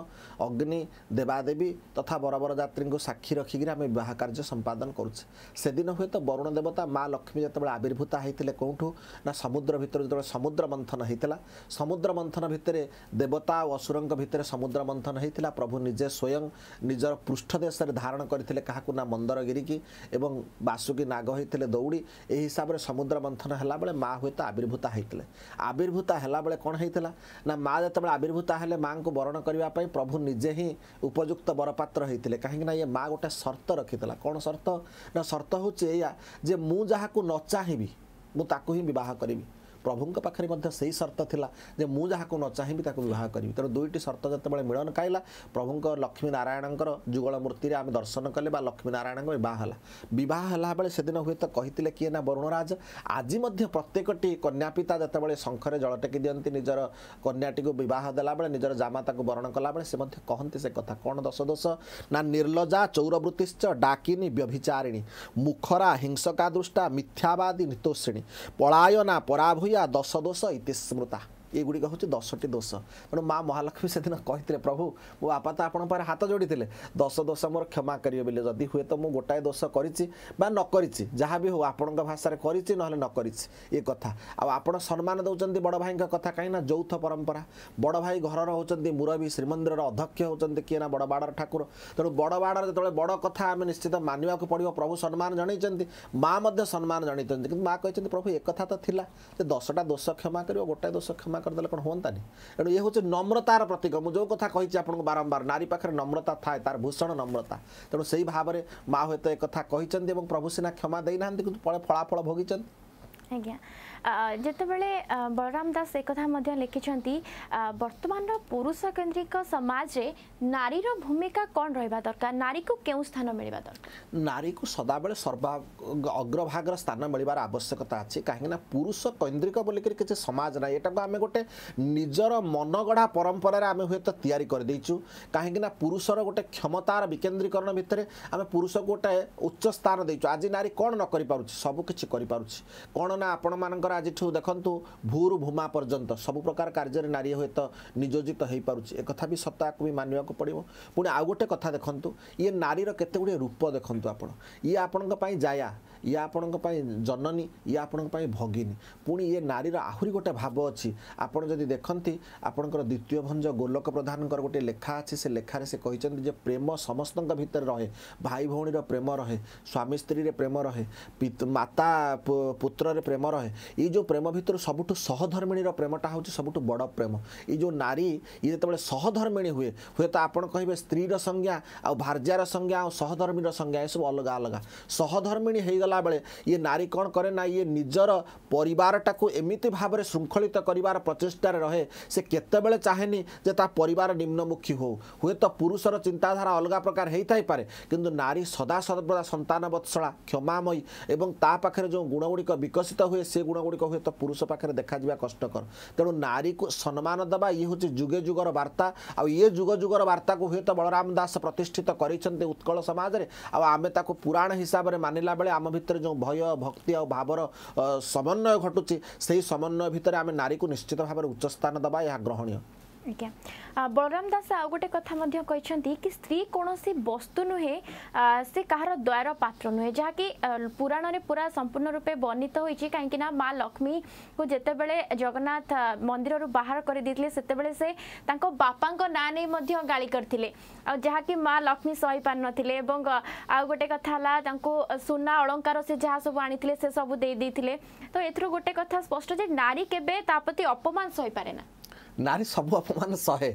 ଅଗ୍ନି ଦେବାଦେବୀ ତଥା ବରବର ଯାତ୍ରୀଙ୍କୁ ସାକ୍ଷୀ ରଖିକିରି ଆମେ ବିବାହ କାର୍ଯ୍ୟ ସମ୍ପାଦନ କରୁଛେ ସେଦିନ ହୁଏତ ବରୁଣ ଦେବତା ମା' ଲକ୍ଷ୍ମୀ ଯେତେବେଳେ ଆବିର୍ଭୂତ ହୋଇଥିଲେ କେଉଁଠୁ ନା ସମୁଦ୍ର ଭିତରେ ଯେତେବେଳେ ସମୁଦ୍ର ମନ୍ଥନ ହୋଇଥିଲା ସମୁଦ୍ର ମନ୍ଥନ ଭିତରେ ଦେବତା ଆଉ ଅସୁରଙ୍କ ଭିତରେ ସମୁଦ୍ର ମନ୍ଥନ ହୋଇଥିଲା ପ୍ରଭୁ ନିଜେ ସ୍ୱୟଂ ନିଜର ପୃଷ୍ଠ ଦେଶରେ ଧାରଣ କରିଥିଲେ କାହାକୁ ନା ମନ୍ଦରଗିରିକି ଏବଂ ଆସୁକି ନାଗ ହୋଇଥିଲେ ଦୌଡ଼ି ଏହି ହିସାବରେ ସମୁଦ୍ର ମନ୍ଥନ ହେଲାବେଳେ ମାଆ ହୁଏତ ଆବିର୍ଭୂତ ହୋଇଥିଲେ ଆବିର୍ଭୂତ ହେଲାବେଳେ କ'ଣ ହୋଇଥିଲା ନା ମାଆ ଯେତେବେଳେ ଆବିର୍ଭୂତ ହେଲେ ମାଆଙ୍କୁ ବରଣ କରିବା ପାଇଁ ପ୍ରଭୁ ନିଜେ ହିଁ ଉପଯୁକ୍ତ ବରପାତ୍ର ହୋଇଥିଲେ କାହିଁକି ନା ଇଏ ମାଆ ଗୋଟେ ସର୍ତ୍ତ ରଖିଥିଲା କ'ଣ ସର୍ତ୍ତ ନା ସର୍ତ୍ତ ହେଉଛି ଏଇଆ ଯେ ମୁଁ ଯାହାକୁ ନ ଚାହିଁବି ମୁଁ ତାକୁ ହିଁ ବିବାହ କରିବି ପ୍ରଭୁଙ୍କ ପାଖରେ ମଧ୍ୟ ସେହି ସର୍ତ୍ତ ଥିଲା ଯେ ମୁଁ ଯାହାକୁ ନ ଚାହିଁବି ତାକୁ ବିବାହ କରିବି ତେଣୁ ଦୁଇଟି ସର୍ତ୍ତ ଯେତେବେଳେ ମିଳନ ଖାଇଲା ପ୍ରଭୁଙ୍କ ଲକ୍ଷ୍ମୀ ନାରାୟଣଙ୍କର ଯୁଗଳ ମୂର୍ତ୍ତିରେ ଆମେ ଦର୍ଶନ କଲେ ବା ଲକ୍ଷ୍ମୀ ନାରାୟଣଙ୍କ ବିବାହ ହେଲା ବିବାହ ହେଲାବେଳେ ସେଦିନ ହୁଏତ କହିଥିଲେ କିଏ ନା ବରୁଣରାଜ ଆଜି ମଧ୍ୟ ପ୍ରତ୍ୟେକଟି କନ୍ୟା ପିତା ଯେତେବେଳେ ଶଙ୍ଖରେ ଜଳ ଟେକି ଦିଅନ୍ତି ନିଜର କନ୍ୟାଟିକୁ ବିବାହ ଦେଲାବେଳେ ନିଜର ଜାମା ତାକୁ ବରଣ କଲାବେଳେ ସେ ମଧ୍ୟ କହନ୍ତି ସେ କଥା କ'ଣ ଦଶ ଦୋଷ ନା ନିର୍ଲଜା ଚୌରବୃତ୍ତିଶ୍ଚ ଡାକିନୀ ବ୍ୟଭିଚାରିଣୀ ମୁଖରା ହିଂସକା ଦୃଷ୍ଟା ମିଥ୍ୟାବାଦୀ ନିତୋଷିଣୀ ପଳାୟନା ପରାଭୂୟ dó só dó só e aí, terça-feira. एगुडा दसट दोष तहाल्मी सदिन प्रभु म आप हात जोडिए दस दोष मोर क्षमा बोले हे गोटाए दोष गरि नकरी भी हो आपणको भाषा गरि नक ये कथा आउँछ सम्मान देउन चाहिँ बड भाइ कथा कहीँ जौथ परंपरा बड भाई घर हुन्छ मुरवी श्रीमन्दिर अध्यक्ष हौ चाहिँ कि नड बाडर ठाकुर तेणु बडवाड बड कथा निश्चित मान्य पर्ड प्रभु सम्मान जनै पनि सम्मान जनै माँ के प्रभु एकता दसटा दोष क्षमा गोटा दोष क्षमा କରିଦେଲେ କ'ଣ ହୁଅନ୍ତାନି ଏଣୁ ଇଏ ହେଉଛି ନମ୍ରତାର ପ୍ରତୀକ ମୁଁ ଯେଉଁ କଥା କହିଛି ଆପଣଙ୍କୁ ବାରମ୍ବାର ନାରୀ ପାଖରେ ନମ୍ରତା ଥାଏ ତାର ଭୂଷଣ ନମ୍ରତା ତେଣୁ ସେହି ଭାବରେ ମା' ହୁଏତ ଏ କଥା କହିଛନ୍ତି ଏବଂ ପ୍ରଭୁ ସିନା କ୍ଷମା ଦେଇନାହାନ୍ତି କିନ୍ତୁ ଫଳାଫଳ ଭୋଗିଛନ୍ତି ଆଜ୍ଞା ଯେତେବେଳେ ବଳରାମ ଦାସ ଏକଥା ମଧ୍ୟ ଲେଖିଛନ୍ତି ବର୍ତ୍ତମାନର ପୁରୁଷ କେନ୍ଦ୍ରିକ ସମାଜରେ ନାରୀର ଭୂମିକା କ'ଣ ରହିବା ଦରକାର ନାରୀକୁ କେଉଁ ସ୍ଥାନ ମିଳିବା ଦରକାର ନାରୀକୁ ସଦାବେଳେ ସର୍ବା ଅଗ୍ରଭାଗର ସ୍ଥାନ ମିଳିବାର ଆବଶ୍ୟକତା ଅଛି କାହିଁକିନା ପୁରୁଷ କୈନ୍ଦ୍ରିକ ବୋଲିକରି କିଛି ସମାଜ ନାହିଁ ଏଟାକୁ ଆମେ ଗୋଟେ ନିଜର ମନଗଢ଼ା ପରମ୍ପରାରେ ଆମେ ହୁଏତ ତିଆରି କରିଦେଇଛୁ କାହିଁକିନା ପୁରୁଷର ଗୋଟେ କ୍ଷମତାର ବିକେନ୍ଦ୍ରୀକରଣ ଭିତରେ ଆମେ ପୁରୁଷକୁ ଗୋଟେ ଉଚ୍ଚ ସ୍ଥାନ ଦେଇଛୁ ଆଜି ନାରୀ କ'ଣ ନ କରିପାରୁଛି ସବୁ କିଛି କରିପାରୁଛି କ'ଣ ନା ଆପଣମାନଙ୍କର ଆଜିଠୁ ଦେଖନ୍ତୁ ଭୂରୁ ଭୂମା ପର୍ଯ୍ୟନ୍ତ ସବୁ ପ୍ରକାର କାର୍ଯ୍ୟରେ ନାରୀ ହୁଏତ ନିଯୋଜିତ ହୋଇପାରୁଛି ଏକଥା ବି ସତ୍ତାକୁ ବି ମାନିବାକୁ ପଡ଼ିବ ପୁଣି ଆଉ ଗୋଟେ କଥା ଦେଖନ୍ତୁ ଇଏ ନାରୀର କେତେ ଗୁଡ଼ିଏ ରୂପ ଦେଖନ୍ତୁ ଆପଣ ଇଏ ଆପଣଙ୍କ ପାଇଁ ଜାୟା ଇଏ ଆପଣଙ୍କ ପାଇଁ ଜନନୀ ଇଏ ଆପଣଙ୍କ ପାଇଁ ଭଗିନୀ ପୁଣି ଇଏ ନାରୀର ଆହୁରି ଗୋଟେ ଭାବ ଅଛି ଆପଣ ଯଦି ଦେଖନ୍ତି ଆପଣଙ୍କର ଦ୍ୱିତୀୟ ଭଞ୍ଜ ଗୋଲକ ପ୍ରଧାନଙ୍କର ଗୋଟେ ଲେଖା ଅଛି ସେ ଲେଖାରେ ସେ କହିଛନ୍ତି ଯେ ପ୍ରେମ ସମସ୍ତଙ୍କ ଭିତରେ ରହେ ଭାଇ ଭଉଣୀର ପ୍ରେମ ରହେ ସ୍ୱାମୀ ସ୍ତ୍ରୀରେ ପ୍ରେମ ରହେ ମାତା ପୁତ୍ରରେ ପ୍ରେମ ରହେ ये जो प्रेम भितर सबुठ प्रेमटा हूँ सबुठ बड़ प्रेम ये जो नारी ये जितेबाला सहधर्मिणी हुए हुए तो आपड़ कह स्त्रीर संज्ञा आ भार्जार संज्ञा आ संज्ञा ये सब अलग अलग सहधर्मिणी होगला बेले ये नारी कौन करे ना ये निजर परिवारटा एमती भाव में श्रृंखलित करार प्रचेषार रहे से केतबले चाहेनी जे निम्नमुखी हो तो पुरुषर चिंताधारा अलग प्रकार होता है कि नारी सदा सर्वदा सतान बत्सला क्षमामयी और ता पाखे जो गुणगुड़िक विकसित हुए से गुण ଗୁଡ଼ିକ ହୁଏତ ପୁରୁଷ ପାଖରେ ଦେଖାଯିବା କଷ୍ଟକର ତେଣୁ ନାରୀକୁ ସମ୍ମାନ ଦେବା ଇଏ ହେଉଛି ଯୁଗେ ଯୁଗର ବାର୍ତ୍ତା ଆଉ ଇଏ ଯୁଗ ଯୁଗର ବାର୍ତ୍ତାକୁ ହୁଏତ ବଳରାମ ଦାସ ପ୍ରତିଷ୍ଠିତ କରିଛନ୍ତି ଉତ୍କଳ ସମାଜରେ ଆଉ ଆମେ ତାକୁ ପୁରାଣ ହିସାବରେ ମାନିଲା ବେଳେ ଆମ ଭିତରେ ଯେଉଁ ଭୟ ଭକ୍ତି ଆଉ ଭାବର ସମନ୍ୱୟ ଘଟୁଛି ସେହି ସମନ୍ୱୟ ଭିତରେ ଆମେ ନାରୀକୁ ନିଶ୍ଚିତ ଭାବରେ ଉଚ୍ଚ ସ୍ଥାନ ଦେବା ଏହା ଗ୍ରହଣୀୟ ଆଜ୍ଞା ବଳରାମ ଦାସ ଆଉ ଗୋଟେ କଥା ମଧ୍ୟ କହିଛନ୍ତି କି ସ୍ତ୍ରୀ କୌଣସି ବସ୍ତୁ ନୁହେଁ ସେ କାହାର ଦ୍ୱାର ପାତ୍ର ନୁହେଁ ଯାହାକି ପୁରାଣରେ ପୁରା ସମ୍ପୂର୍ଣ୍ଣ ରୂପେ ବର୍ଣ୍ଣିତ ହୋଇଛି କାହିଁକି ନା ମା ଲକ୍ଷ୍ମୀକୁ ଯେତେବେଳେ ଜଗନ୍ନାଥ ମନ୍ଦିରରୁ ବାହାର କରିଦେଇଥିଲେ ସେତେବେଳେ ସେ ତାଙ୍କ ବାପାଙ୍କ ନାଁ ନେଇ ମଧ୍ୟ ଗାଳି କରିଥିଲେ ଆଉ ଯାହାକି ମା ଲକ୍ଷ୍ମୀ ସହିପାରିନଥିଲେ ଏବଂ ଆଉ ଗୋଟେ କଥା ହେଲା ତାଙ୍କୁ ସୁନା ଅଳଙ୍କାର ସେ ଯାହା ସବୁ ଆଣିଥିଲେ ସେ ସବୁ ଦେଇ ଦେଇଥିଲେ ତ ଏଥିରୁ ଗୋଟେ କଥା ସ୍ପଷ୍ଟ ଯେ ନାରୀ କେବେ ତା ପ୍ରତି ଅପମାନ ସହିପାରେ ନା ନାରୀ ସବୁ ଅପମାନ ସହେ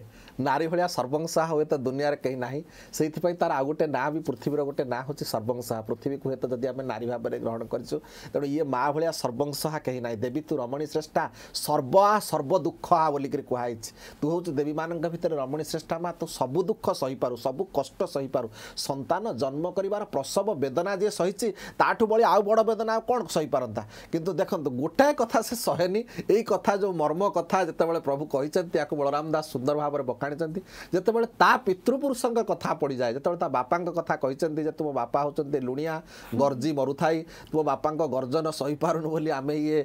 ନାରୀ ଭଳିଆ ସର୍ବଂଶା ହୁଏତ ଦୁନିଆରେ କେହି ନାହିଁ ସେଇଥିପାଇଁ ତାର ଆଉ ଗୋଟେ ନାଁ ବି ପୃଥିବୀର ଗୋଟେ ନାଁ ହେଉଛି ସର୍ବଂଶା ପୃଥିବୀକୁ ହୁଏତ ଯଦି ଆମେ ନାରୀ ଭାବରେ ଗ୍ରହଣ କରିଛୁ ତେଣୁ ଇଏ ମା ଭଳିଆ ସର୍ବଂଶା କେହି ନାହିଁ ଦେବୀ ତୁ ରମଣୀ ଶ୍ରେଷ୍ଠା ସର୍ବ ଆ ସର୍ବଦୁଃଖ ଆ ବୋଲିକିରି କୁହାହେଇଛି ତୁ ହେଉଛୁ ଦେବୀମାନଙ୍କ ଭିତରେ ରମଣୀ ଶ୍ରେଷ୍ଠା ମା ତୁ ସବୁ ଦୁଃଖ ସହିପାରୁ ସବୁ କଷ୍ଟ ସହିପାରୁ ସନ୍ତାନ ଜନ୍ମ କରିବାର ପ୍ରସବ ବେଦନା ଯିଏ ସହିଛି ତାଠୁ ଭଳି ଆଉ ବଡ଼ ବେଦନା ଆଉ କ'ଣ ସହିପାରନ୍ତା କିନ୍ତୁ ଦେଖନ୍ତୁ ଗୋଟାଏ କଥା ସେ ସହେନି ଏଇ କଥା ଯେଉଁ ମର୍ମ କଥା ଯେତେବେଳେ ପ୍ରଭୁ କହିଛନ୍ତି ୟାକୁ ବଳରାମ ଦାସ ସୁନ୍ଦର ଭାବରେ ବକାଣି ଜାଣିଛନ୍ତି ଯେତେବେଳେ ତା ପିତୃପୁରୁଷଙ୍କ କଥା ପଡ଼ିଯାଏ ଯେତେବେଳେ ତା ବାପାଙ୍କ କଥା କହିଛନ୍ତି ଯେ ତୁମ ବାପା ହେଉଛନ୍ତି ଲୁଣିଆ ଗର୍ଜି ମରୁଥାଇ ତୁମ ବାପାଙ୍କ ଗର୍ଜନ ସହିପାରୁନୁ ବୋଲି ଆମେ ଇଏ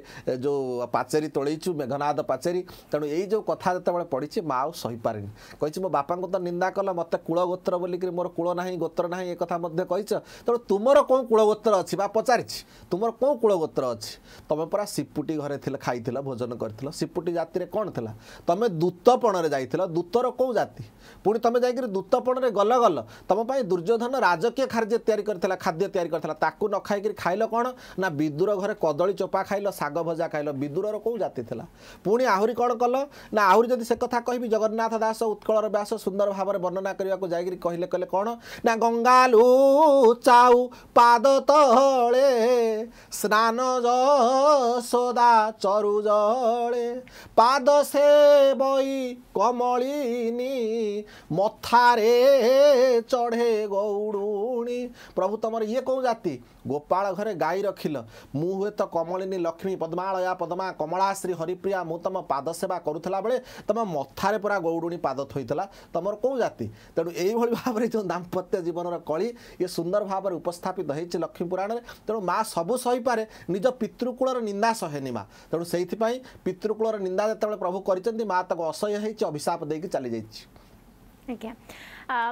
ଯେଉଁ ପାଚେରୀ ତୋଳେଇଛୁ ମେଘନାଦ ପାଚେରୀ ତେଣୁ ଏଇ ଯେଉଁ କଥା ଯେତେବେଳେ ପଡ଼ିଛି ମା ଆଉ ସହିପାରିନି କହିଛି ମୋ ବାପାଙ୍କୁ ତ ନିନ୍ଦା କଲ ମୋତେ କୁଳଗୋତ୍ର ବୋଲିକିରି ମୋର କୁଳ ନାହିଁ ଗୋତ୍ର ନାହିଁ ଏ କଥା ମଧ୍ୟ କହିଛ ତେଣୁ ତୁମର କେଉଁ କୁଳଗୋତ୍ର ଅଛି ବା ପଚାରିଛି ତୁମର କେଉଁ କୁଳଗୋତ୍ର ଅଛି ତୁମେ ପୁରା ସିପୁଟି ଘରେ ଥିଲେ ଖାଇଥିଲ ଭୋଜନ କରିଥିଲ ସିପୁଟି ଜାତିରେ କ'ଣ ଥିଲା ତୁମେ ଦୂତପଣରେ ଯାଇଥିଲ ଦୂତର କେଉଁ ଜାତି ପୁଣି ତମେ ଯାଇକିରି ଦୂତପଣରେ ଗଲ ଗଲ ତମ ପାଇଁ ଦୁର୍ଯ୍ୟୋଧନ ରାଜକୀୟ ଖାଦ୍ୟ ତିଆରି କରିଥିଲା ଖାଦ୍ୟ ତିଆରି କରିଥିଲା ତାକୁ ନ ଖାଇକିରି ଖାଇଲ କ'ଣ ନା ବିଦୁର ଘରେ କଦଳୀ ଚୋପା ଖାଇଲ ଶାଗ ଭଜା ଖାଇଲ ବିଦୁରର କେଉଁ ଜାତି ଥିଲା ପୁଣି ଆହୁରି କ'ଣ କଲ ନା ଆହୁରି ଯଦି ସେ କଥା କହିବି ଜଗନ୍ନାଥ ଦାସ ଉତ୍କଳର ବ୍ୟାସ ସୁନ୍ଦର ଭାବରେ ବର୍ଣ୍ଣନା କରିବାକୁ ଯାଇକିରି କହିଲେ କହିଲେ କ'ଣ ନା ଗଙ୍ଗାଲୁ ଚାଉ ପାଦ ତଳେ ସ୍ନାନ ସଦା ଚରୁ ଜଳେ ପାଦ ସେ ବଇ କମଳୀ ଦିନି ମଥାରେ ଚଢ଼େ ଗୌଡ଼ୁଣୀ ପ୍ରଭୁ ତମର ଇଏ କେଉଁ ଜାତି ଗୋପାଳ ଘରେ ଗାଈ ରଖିଲ ମୁଁ ହୁଏତ କମଳିନୀ ଲକ୍ଷ୍ମୀ ପଦ୍ମାଳୟା ପଦ୍ମା କମଳା ଶ୍ରୀ ହରିପ୍ରିୟା ମୁଁ ତମ ପାଦ ସେବା କରୁଥିଲା ବେଳେ ତମ ମଥାରେ ପୁରା ଗୌଡ଼ୁଣୀ ପାଦ ଥୋଇଥିଲା ତୁମର କେଉଁ ଜାତି ତେଣୁ ଏଇଭଳି ଭାବରେ ଯେଉଁ ଦାମ୍ପତ୍ୟ ଜୀବନର କଳି ଇଏ ସୁନ୍ଦର ଭାବରେ ଉପସ୍ଥାପିତ ହେଇଛି ଲକ୍ଷ୍ମୀପୁରାଣରେ ତେଣୁ ମା ସବୁ ସହିପାରେ ନିଜ ପିତୃକୂଳର ନିନ୍ଦା ସହେନି ମା ତେଣୁ ସେଇଥିପାଇଁ ପିତୃକୂଳର ନିନ୍ଦା ଯେତେବେଳେ ପ୍ରଭୁ କରିଛନ୍ତି ମା ତାକୁ ଅସହ୍ୟ ହେଇଛି ଅଭିଶାପ ଦେଇକି ଚାଲିଯାଇଛି ଆଜ୍ଞା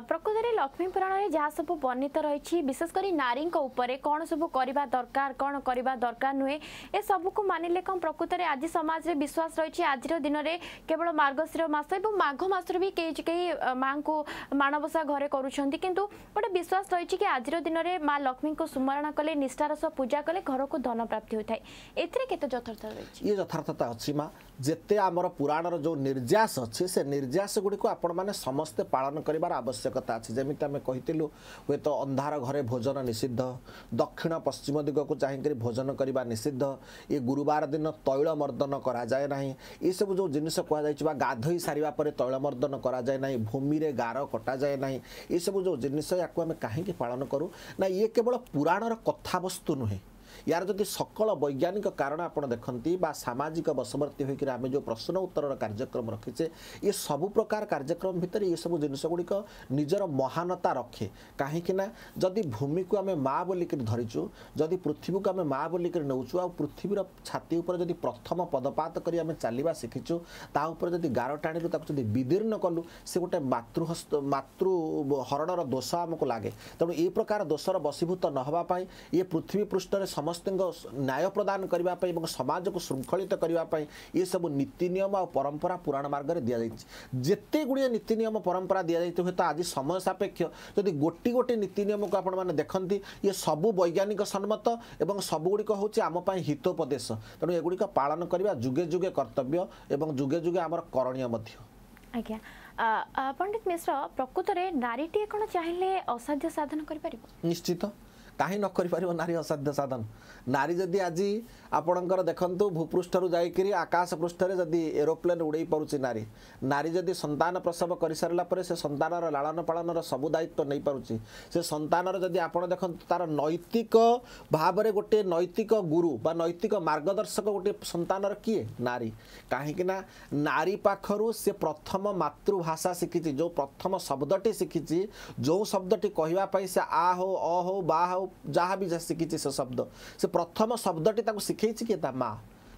ପ୍ରକୃତରେ ଲକ୍ଷ୍ମୀ ପୁରାଣରେ ଯାହା ସବୁ ବର୍ଣ୍ଣିତ ରହିଛି ବିଶେଷ କରି ନାରୀଙ୍କ ଉପରେ କ'ଣ ସବୁ କରିବା ଦରକାର କ'ଣ କରିବା ଦରକାର ନୁହେଁ ଏସବୁକୁ ମାନିଲେ କ'ଣ ପ୍ରକୃତରେ ଆଜି ସମାଜରେ ବିଶ୍ୱାସ ରହିଛି ଆଜିର ଦିନରେ କେବଳ ମାର୍ଗଶିର ମାସ ଏବଂ ମାଘ ମାସରେ ବି କେହି କେହି ମାଙ୍କୁ ମାଣବସା ଘରେ କରୁଛନ୍ତି କିନ୍ତୁ ଗୋଟେ ବିଶ୍ୱାସ ରହିଛି କି ଆଜିର ଦିନରେ ମା ଲକ୍ଷ୍ମୀଙ୍କୁ ସ୍ମରଣ କଲେ ନିଷ୍ଠାର ସହ ପୂଜା କଲେ ଘରକୁ ଧନ ପ୍ରାପ୍ତି ହୋଇଥାଏ ଏଥିରେ କେତେ ଯଥାର୍ଥତା ରହିଛି ଇଏ ଯଥାର୍ଥତା ଅଛି ମା ଯେତେ ଆମର ପୁରାଣର ଯେଉଁ ନିର୍ଯାସ ଅଛି ସେ ନିର୍ଯାସ ଗୁଡ଼ିକୁ ଆପଣମାନେ ସମସ୍ତେ ପାଳନ କରିବାର ଆବଶ୍ୟକତା ଅଛି ଯେମିତି ଆମେ କହିଥିଲୁ ହୁଏତ ଅନ୍ଧାର ଘରେ ଭୋଜନ ନିଷିଦ୍ଧ ଦକ୍ଷିଣ ପଶ୍ଚିମ ଦିଗକୁ ଚାହିଁକରି ଭୋଜନ କରିବା ନିଷିଦ୍ଧ ଏ ଗୁରୁବାର ଦିନ ତୈଳମର୍ଦ୍ଦନ କରାଯାଏ ନାହିଁ ଏସବୁ ଯେଉଁ ଜିନିଷ କୁହାଯାଇଛି ବା ଗାଧୋଇ ସାରିବା ପରେ ତୈଳମର୍ଦ୍ଦନ କରାଯାଏ ନାହିଁ ଭୂମିରେ ଗାର କଟାଯାଏ ନାହିଁ ଏସବୁ ଯେଉଁ ଜିନିଷ ୟାକୁ ଆମେ କାହିଁକି ପାଳନ କରୁ ନା ଇଏ କେବଳ ପୁରାଣର କଥାବସ୍ତୁ ନୁହେଁ ইয়ার যদি সকল বৈজ্ঞানিক কারণ আপনার দেখতে বা সামাজিক বশবর্তী হয়ে আমি যে প্রশ্ন উত্তরর কার্যক্রম রক্ষিছে এ সবু প্রকার কার্যক্রম ভিতরে এসব জিনিসগুড়ি নিজের মহানতা রক্ষে কিনা যদি ভূমিকে আমি মা বলিকি ধরিছু যদি পৃথিবীকে আমি মা বলিকি নেউছু পৃথিবীর ছাতি উপরে যদি প্রথম পদপাত করে আমি চালা শিখিছু তা উপরে যদি গার টাণিলু তাকে যদি বিদীর্ণ কলু সে গোটে মাতৃহস্ত মাতৃ হরণর দোষ আমাকে লাগে তেমন এই প্রকার দোষর বশীভূত নহওয়া এ পৃথিবী পৃষ্ঠরে ସମସ୍ତଙ୍କ ନ୍ୟାୟ ପ୍ରଦାନ କରିବା ପାଇଁ ଏବଂ ସମାଜକୁ ଶୃଙ୍ଖଳିତ କରିବା ପାଇଁ ଏସବୁ ନୀତିନିୟମ ଆଉ ପରମ୍ପରା ପୁରାଣ ମାର୍ଗରେ ଦିଆଯାଇଛି ଯେତେ ଗୁଡ଼ିଏ ନୀତିନିୟମ ପରମ୍ପରା ଦିଆଯାଇଥିବ ହୁଏତ ଆଜି ସମୟ ସାପେକ୍ଷ ଯଦି ଗୋଟି ଗୋଟି ନୀତିନିୟମକୁ ଆପଣମାନେ ଦେଖନ୍ତି ଇଏ ସବୁ ବୈଜ୍ଞାନିକ ସମ୍ମତ ଏବଂ ସବୁଗୁଡ଼ିକ ହେଉଛି ଆମ ପାଇଁ ହିତୋପଦେଶ ତେଣୁ ଏଗୁଡ଼ିକ ପାଳନ କରିବା ଯୁଗେ ଯୁଗେ କର୍ତ୍ତବ୍ୟ ଏବଂ ଯୁଗେ ଯୁଗେ ଆମର କରଣୀୟ ମଧ୍ୟ ଆଜ୍ଞା ପଣ୍ଡିତ ମିଶ୍ର ପ୍ରକୃତରେ ନାରୀଟିଏ କ'ଣ ଚାହିଁଲେ ଅସାଧ୍ୟ ସାଧନ କରିପାରିବ ନିଶ୍ଚିତ କାହିଁ ନ କରିପାରିବ ନାରୀ ଅସାଧ୍ୟ ସାଧନ ନାରୀ ଯଦି ଆଜି ଆପଣଙ୍କର ଦେଖନ୍ତୁ ଭୂପୃଷ୍ଠରୁ ଯାଇକରି ଆକାଶ ପୃଷ୍ଠରେ ଯଦି ଏରୋପ୍ଲେନ୍ ଉଡ଼େଇ ପାରୁଛି ନାରୀ ନାରୀ ଯଦି ସନ୍ତାନ ପ୍ରସବ କରିସାରିଲା ପରେ ସେ ସନ୍ତାନର ଲାଳନ ପାଳନର ସବୁ ଦାୟିତ୍ୱ ନେଇପାରୁଛି ସେ ସନ୍ତାନର ଯଦି ଆପଣ ଦେଖନ୍ତୁ ତା'ର ନୈତିକ ଭାବରେ ଗୋଟିଏ ନୈତିକ ଗୁରୁ ବା ନୈତିକ ମାର୍ଗଦର୍ଶକ ଗୋଟିଏ ସନ୍ତାନର କିଏ ନାରୀ କାହିଁକିନା ନାରୀ ପାଖରୁ ସେ ପ୍ରଥମ ମାତୃଭାଷା ଶିଖିଛି ଯେଉଁ ପ୍ରଥମ ଶବ୍ଦଟି ଶିଖିଛି ଯେଉଁ ଶବ୍ଦଟି କହିବା ପାଇଁ ସେ ଆ ହଉ ଅ ହଉ ବା ହଉ ଯାହା ବି ଶିଖିଛି ସେ ଶବ୍ଦ ସେ ପ୍ରଥମ ଶବ୍ଦଟି ତାକୁ ଶିଖେଇଛି କିଏ ତା ମା'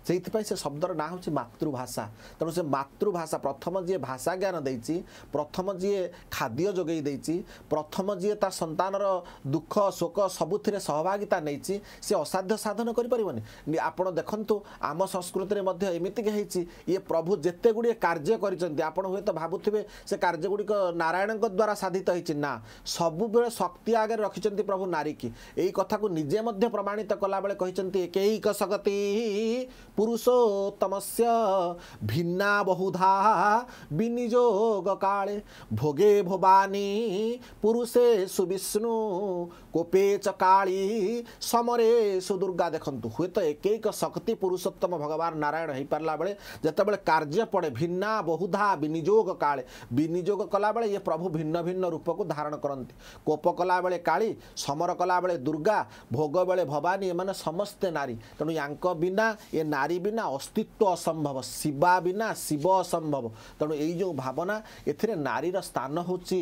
ସେଇଥିପାଇଁ ସେ ଶବ୍ଦର ନାଁ ହେଉଛି ମାତୃଭାଷା ତେଣୁ ସେ ମାତୃଭାଷା ପ୍ରଥମ ଯିଏ ଭାଷା ଜ୍ଞାନ ଦେଇଛି ପ୍ରଥମ ଯିଏ ଖାଦ୍ୟ ଯୋଗାଇ ଦେଇଛି ପ୍ରଥମ ଯିଏ ତା ସନ୍ତାନର ଦୁଃଖ ଶୋକ ସବୁଥିରେ ସହଭାଗିତା ନେଇଛି ସେ ଅସାଧ୍ୟ ସାଧନ କରିପାରିବନି ଆପଣ ଦେଖନ୍ତୁ ଆମ ସଂସ୍କୃତିରେ ମଧ୍ୟ ଏମିତିକି ହେଇଛି ଇଏ ପ୍ରଭୁ ଯେତେ ଗୁଡ଼ିଏ କାର୍ଯ୍ୟ କରିଛନ୍ତି ଆପଣ ହୁଏତ ଭାବୁଥିବେ ସେ କାର୍ଯ୍ୟ ଗୁଡ଼ିକ ନାରାୟଣଙ୍କ ଦ୍ୱାରା ସାଧିତ ହେଇଛି ନା ସବୁବେଳେ ଶକ୍ତି ଆଗରେ ରଖିଛନ୍ତି ପ୍ରଭୁ ନାରୀକି ଏଇ କଥାକୁ ନିଜେ ମଧ୍ୟ ପ୍ରମାଣିତ କଲାବେଳେ କହିଛନ୍ତି କେଇକ पुरुषोत्तमस्य भिन्ना बहुधा विनियोग काले भोगे भवानी पुरुषे सुविष्णु कोपे च काली समरे सुदुर्गा त एकैक शक्ति पुरुषोत्तम भगवान नारायण हुतेब कार्य पडे भिन्ना बहुधा विनिजोग कालेनिक कलाबे ये प्रभु भिन्न भिन्न रूपको धारण कति कोप कला बेला काली समर कला दुर्गा भोग बेले भवानी माने समस्त नारी ताकिना ନାରୀ ବିନା ଅସ୍ତିତ୍ୱ ଅସମ୍ଭବ ଶିବା ବିନା ଶିବ ଅସମ୍ଭବ ତେଣୁ ଏଇ ଯେଉଁ ଭାବନା ଏଥିରେ ନାରୀର ସ୍ଥାନ ହେଉଛି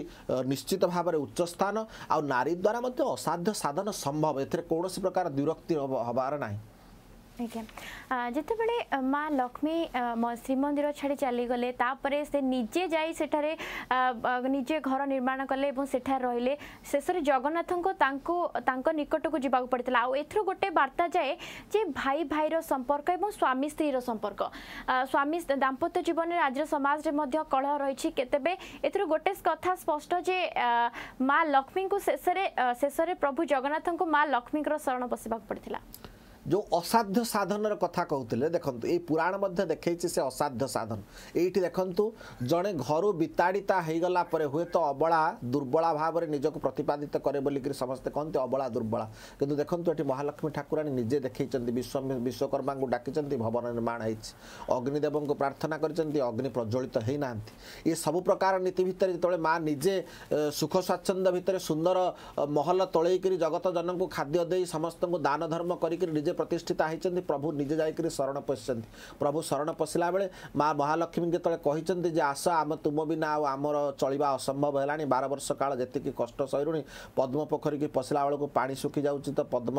ନିଶ୍ଚିତ ଭାବରେ ଉଚ୍ଚ ସ୍ଥାନ ଆଉ ନାରୀ ଦ୍ୱାରା ମଧ୍ୟ ଅସାଧ୍ୟ ସାଧନ ସମ୍ଭବ ଏଥିରେ କୌଣସି ପ୍ରକାର ବିରକ୍ତି ହେବାର ନାହିଁ ଆଜ୍ଞା ଯେତେବେଳେ ମା ଲକ୍ଷ୍ମୀ ଶ୍ରୀମନ୍ଦିର ଛାଡ଼ି ଚାଲିଗଲେ ତାପରେ ସେ ନିଜେ ଯାଇ ସେଠାରେ ନିଜେ ଘର ନିର୍ମାଣ କଲେ ଏବଂ ସେଠାରେ ରହିଲେ ଶେଷରେ ଜଗନ୍ନାଥଙ୍କୁ ତାଙ୍କୁ ତାଙ୍କ ନିକଟକୁ ଯିବାକୁ ପଡ଼ିଥିଲା ଆଉ ଏଥିରୁ ଗୋଟେ ବାର୍ତ୍ତା ଯାଏ ଯେ ଭାଇ ଭାଇର ସମ୍ପର୍କ ଏବଂ ସ୍ୱାମୀ ସ୍ତ୍ରୀର ସମ୍ପର୍କ ସ୍ୱାମୀ ଦାମ୍ପତ୍ୟ ଜୀବନରେ ଆଜିର ସମାଜରେ ମଧ୍ୟ କଳହ ରହିଛି କେତେବେ ଏଥିରୁ ଗୋଟେ କଥା ସ୍ପଷ୍ଟ ଯେ ମା ଲକ୍ଷ୍ମୀଙ୍କୁ ଶେଷରେ ଶେଷରେ ପ୍ରଭୁ ଜଗନ୍ନାଥଙ୍କୁ ମା ଲକ୍ଷ୍ମୀଙ୍କର ଶରଣ ବସିବାକୁ ପଡ଼ିଥିଲା ଯେଉଁ ଅସାଧ୍ୟ ସାଧନର କଥା କହୁଥିଲେ ଦେଖନ୍ତୁ ଏଇ ପୁରାଣ ମଧ୍ୟ ଦେଖେଇଛି ସେ ଅସାଧ୍ୟ ସାଧନ ଏଇଠି ଦେଖନ୍ତୁ ଜଣେ ଘରୁ ବିତାଡ଼ିତା ହେଇଗଲା ପରେ ହୁଏତ ଅବଳା ଦୁର୍ବଳା ଭାବରେ ନିଜକୁ ପ୍ରତିପାଦିତ କରେ ବୋଲିକରି ସମସ୍ତେ କହନ୍ତି ଅବଳା ଦୁର୍ବଳା କିନ୍ତୁ ଦେଖନ୍ତୁ ଏଠି ମହାଲକ୍ଷ୍ମୀ ଠାକୁରାଣୀ ନିଜେ ଦେଖେଇଛନ୍ତି ବିଶ୍ୱ ବିଶ୍ୱକର୍ମାଙ୍କୁ ଡାକିଛନ୍ତି ଭବନ ନିର୍ମାଣ ହେଇଛି ଅଗ୍ନିଦେବଙ୍କୁ ପ୍ରାର୍ଥନା କରିଛନ୍ତି ଅଗ୍ନି ପ୍ରଜ୍ୱଳିତ ହେଇନାହାନ୍ତି ଏ ସବୁ ପ୍ରକାର ନୀତି ଭିତରେ ଯେତେବେଳେ ମା ନିଜେ ସୁଖ ସ୍ୱାଚ୍ଛନ୍ଦ୍ୟ ଭିତରେ ସୁନ୍ଦର ମହଲ ତୋଳେଇକରି ଜଗତ ଜନଙ୍କୁ ଖାଦ୍ୟ ଦେଇ ସମସ୍ତଙ୍କୁ ଦାନ ଧର୍ମ କରିକିରି ନିଜେ ପ୍ରତିଷ୍ଠିତା ହୋଇଛନ୍ତି ପ୍ରଭୁ ନିଜେ ଯାଇକରି ଶରଣ ପଶିଛନ୍ତି ପ୍ରଭୁ ଶରଣ ପଶିଲା ବେଳେ ମା ମହାଲକ୍ଷ୍ମୀ ଯେତେବେଳେ କହିଛନ୍ତି ଯେ ଆସ ଆମ ତୁମ ବିନା ଆଉ ଆମର ଚଳିବା ଅସମ୍ଭବ ହେଲାଣି ବାର ବର୍ଷ କାଳ ଯେତିକି କଷ୍ଟ ସରିଲୁଣି ପଦ୍ମ ପୋଖରୀକି ପଶିଲା ବେଳକୁ ପାଣି ଶୁଖିଯାଉଛି ତ ପଦ୍ମ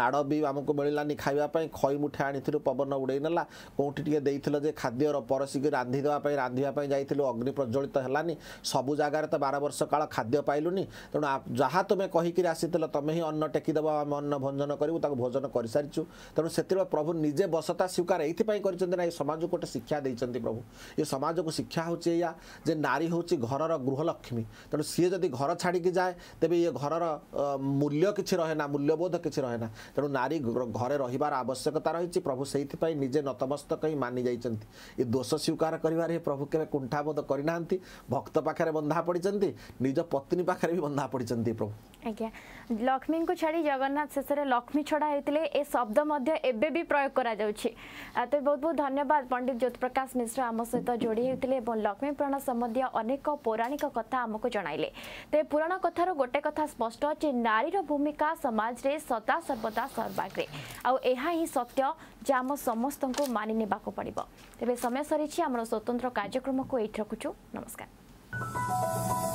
ନାଡ଼ ବି ଆମକୁ ମିଳିଲାନି ଖାଇବା ପାଇଁ ଖଇ ମୁଠା ଆଣିଥିଲୁ ପବନ ଉଡ଼େଇ ନେଲା କେଉଁଠି ଟିକେ ଦେଇଥିଲ ଯେ ଖାଦ୍ୟର ପରଶିକି ରାନ୍ଧିଦେବା ପାଇଁ ରାନ୍ଧିବା ପାଇଁ ଯାଇଥିଲୁ ଅଗ୍ନି ପ୍ରଜ୍ଜଳିତ ହେଲାନି ସବୁ ଜାଗାରେ ତ ବାର ବର୍ଷ କାଳ ଖାଦ୍ୟ ପାଇଲୁନି ତେଣୁ ଯାହା ତୁମେ କହିକିରି ଆସିଥିଲ ତୁମେ ହିଁ ଅନ୍ନ ଟେକିଦେବ ଆମେ ଅନ୍ନ ଭୋଜନ କରିବୁ ତାକୁ ଭୋଜନ କରିସାରିଛୁ ପାରୁଛୁ ତେଣୁ ସେଥିରେ ପ୍ରଭୁ ନିଜେ ବସତା ସ୍ୱୀକାର ଏଇଥିପାଇଁ କରିଛନ୍ତି ନା ଏ ସମାଜକୁ ଗୋଟେ ଶିକ୍ଷା ଦେଇଛନ୍ତି ପ୍ରଭୁ ଏ ସମାଜକୁ ଶିକ୍ଷା ହେଉଛି ଏଇଆ ଯେ ନାରୀ ହେଉଛି ଘରର ଗୃହଲକ୍ଷ୍ମୀ ତେଣୁ ସିଏ ଯଦି ଘର ଛାଡ଼ିକି ଯାଏ ତେବେ ଇଏ ଘରର ମୂଲ୍ୟ କିଛି ରହେ ନା ମୂଲ୍ୟବୋଧ କିଛି ରହେ ନା ତେଣୁ ନାରୀ ଘରେ ରହିବାର ଆବଶ୍ୟକତା ରହିଛି ପ୍ରଭୁ ସେଇଥିପାଇଁ ନିଜେ ନତମସ୍ତକ ହିଁ ମାନି ଯାଇଛନ୍ତି ଏ ଦୋଷ ସ୍ୱୀକାର କରିବାରେ ପ୍ରଭୁ କେବେ କୁଣ୍ଠାବୋଧ କରିନାହାନ୍ତି ଭକ୍ତ ପାଖରେ ବନ୍ଧା ପଡ଼ିଛନ୍ତି ନିଜ ପତ୍ନୀ ପାଖରେ ବି ବନ୍ଧା ପଡ଼ିଛନ୍ତି ପ୍ରଭୁ ଆଜ୍ଞା ଲକ୍ଷ୍ମୀଙ୍କୁ ଛାଡ଼ି ଜଗନ୍ନାଥ ଶେଷରେ ଲକ୍ଷ୍ମୀ ଛଡ଼ା ହେଇଥିଲେ ଏ ସବୁ ଶବ୍ଦ ମଧ୍ୟ ଏବେ ବି ପ୍ରୟୋଗ କରାଯାଉଛି ତେବେ ବହୁତ ବହୁତ ଧନ୍ୟବାଦ ପଣ୍ଡିତ ଜ୍ୟୋତିପ୍ରକାଶ ମିଶ୍ର ଆମ ସହିତ ଯୋଡ଼ି ହେଉଥିଲେ ଏବଂ ଲକ୍ଷ୍ମୀ ପୁରାଣ ସମ୍ବନ୍ଧୀୟ ଅନେକ ପୌରାଣିକ କଥା ଆମକୁ ଜଣାଇଲେ ତେବେ ପୁରାଣ କଥାରୁ ଗୋଟେ କଥା ସ୍ପଷ୍ଟ ଯେ ନାରୀର ଭୂମିକା ସମାଜରେ ସଦାସର୍ବଦା ସର୍ବାଗ୍ରେ ଆଉ ଏହା ହିଁ ସତ୍ୟ ଯେ ଆମ ସମସ୍ତଙ୍କୁ ମାନି ନେବାକୁ ପଡ଼ିବ ତେବେ ସମୟ ସରିଛି ଆମର ସ୍ୱତନ୍ତ୍ର କାର୍ଯ୍ୟକ୍ରମକୁ ଏଇଠି ରଖୁଛୁ ନମସ୍କାର Thank you.